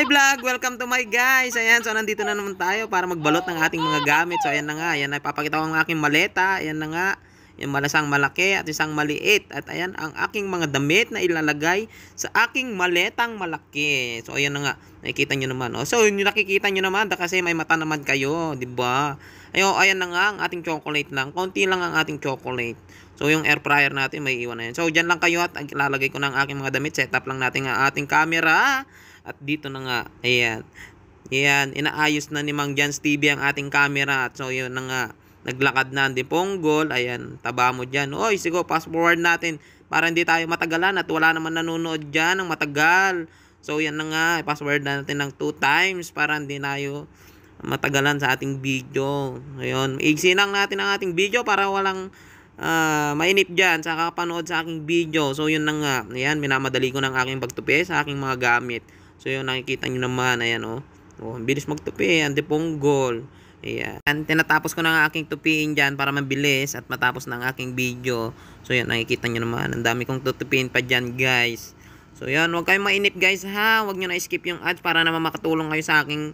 Hi vlog! Welcome to my guys! Ayan, so nandito na naman tayo para magbalot ng ating mga gamit. So ayan na nga, ayan, ipapakita ko ang aking maleta. Ayan na nga, yung malasang malaki at isang maliit. At ayan, ang aking mga damit na ilalagay sa aking maletang malaki. So ayan na nga, nakikita nyo naman. Oh. So yung nakikita nyo naman, kasi may mata naman kayo, di ba? Ayo, ayan na nga ang ating chocolate lang. Konti lang ang ating chocolate. So yung air fryer natin may iwan na yan. So diyan lang kayo at lalagay ko na ang aking mga damit. Set up lang natin ang ating camera. At dito na nga, ayan. Ayan, inaayos na ni Mang Jans TV ang ating camera. At so, yun na nga, naglakad na ang Diponggol. Ayan, taba mo dyan. Oy, sigo, fast forward natin para hindi tayo matagalan at wala naman nanonood dyan ng matagal. So, yan na nga, password natin ng 2 times para hindi tayo matagalan sa ating video. Ayun, igsinang natin ang ating video para walang uh, mainip dyan sa kakapanood sa aking video. So, yun na nga. Ayan, minamadali ko ng aking pagtupi sa aking mga gamit. So yun nakikita nyo naman ayan oh. Oh, bilis magtupi, ang depong goal. Ayan. And tinatapos ko na ang aking tupiin dyan para mabilis at matapos na aking video. So yan, nakikita nyo naman. Ang dami kong tutupiin pa dyan guys. So yan, huwag kayong mainip guys ha. Huwag nyo na skip yung ads para naman makatulong kayo sa aking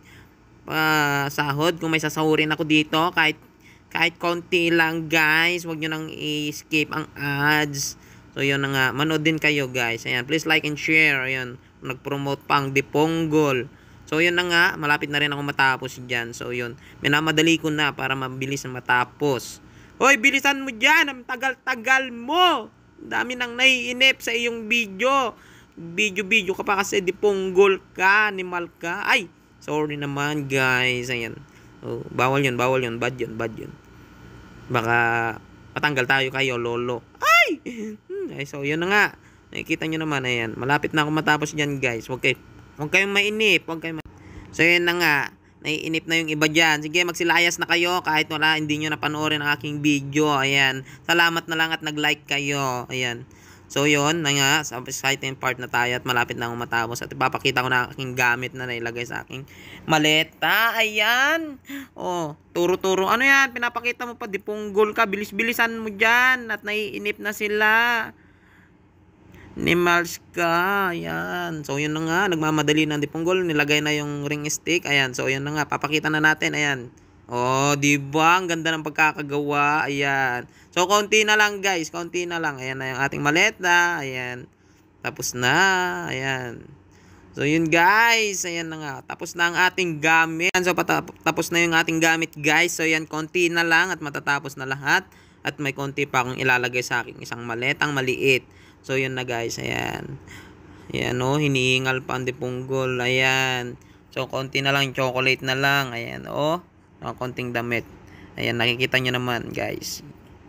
uh, sahod. Kung may sasahurin ako dito kahit kahit konti lang guys. Huwag nyo nang i-skip ang ads. So, yun na nga. Manood din kayo, guys. Ayan. Please like and share. Ayan. Nag-promote pa ang Diponggol. So, yun na nga. Malapit na rin ako matapos dyan. So, yun. Minamadali ko na para mabilis na matapos. Hoy, bilisan mo dyan. Ang tagal-tagal mo. Dami nang naiinip sa iyong video. Video-video ka pa kasi Diponggol ka. Animal ka. Ay! Sorry naman, guys. Ayan. Oh, bawal yun, bawal yun. Bad yun, bad yun. Baka patanggal tayo kayo, lolo. Ay! Ayan. Eh, Ay, so, yun na nga. Nakikita nyo naman. Ayan. Malapit na ako matapos dyan, guys. Huwag, kayo, huwag kayong mainip. Huwag kayong mainip. So, yun na nga. Naiinip na yung iba dyan. Sige, magsilayas na kayo. Kahit wala, hindi nyo napanoorin ang aking video. Ayan. Salamat na lang at nag-like kayo. Ayan. So yun, na nga, sa exciting part na tayo at malapit na akong at ipapakita ko na aking gamit na nailagay sa aking maleta. Ayan! Oh, turo-turo. Ano yan? Pinapakita mo pa, dipunggol ka. Bilis-bilisan mo diyan at naiinip na sila. Nimals ka. Ayan. So yun na nga, nagmamadali na dipunggol. Nilagay na yung ring stick. Ayan. So yun na nga, papakita na natin. Ayan. Oh, di ba? Ang ganda ng pagkakagawa. Ayan. So, konti na lang guys. Konti na lang. Ayan na yung ating maleta. Ayan. Tapos na. Ayan. So, yun guys. Ayan na nga. Tapos na ang ating gamit. So, tapos na yung ating gamit guys. So, ayan. Konti na lang at matatapos na lahat. At may konti pa akong ilalagay sa aking isang maletang maliit. So, yun na guys. Ayan. Ayan o. Oh, hinihingal pa ang dipunggol. Ayan. So, konti na lang. Chocolate na lang. Ayan Oh no, konting damit. Ayan, nakikita nyo naman guys.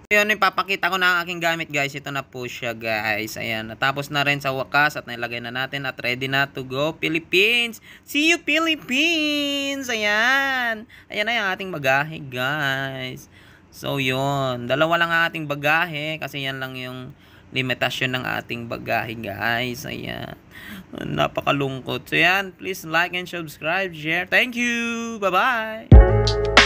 ngayon ipapakita ko na ang aking gamit guys. Ito na po siya guys. Ayan, natapos na rin sa wakas at nilagay na natin at ready na to go Philippines. See you Philippines! Ayan. Ayan ay ang ating bagahe guys. So yun, dalawa lang ang ating bagahe kasi yan lang yung limitasyon ng ating bagahe guys. Ayan, napakalungkot. So yan, please like and subscribe, share. Thank you! Bye-bye! you